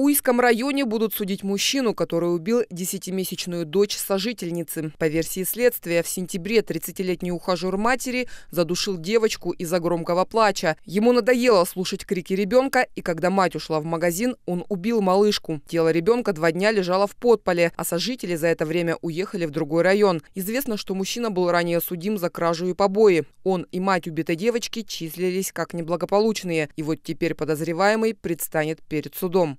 Уйском районе будут судить мужчину, который убил десятимесячную дочь сожительницы. По версии следствия, в сентябре 30-летний ухажер матери задушил девочку из-за громкого плача. Ему надоело слушать крики ребенка, и когда мать ушла в магазин, он убил малышку. Тело ребенка два дня лежало в подполе, а сожители за это время уехали в другой район. Известно, что мужчина был ранее судим за кражу и побои. Он и мать убитой девочки числились как неблагополучные. И вот теперь подозреваемый предстанет перед судом.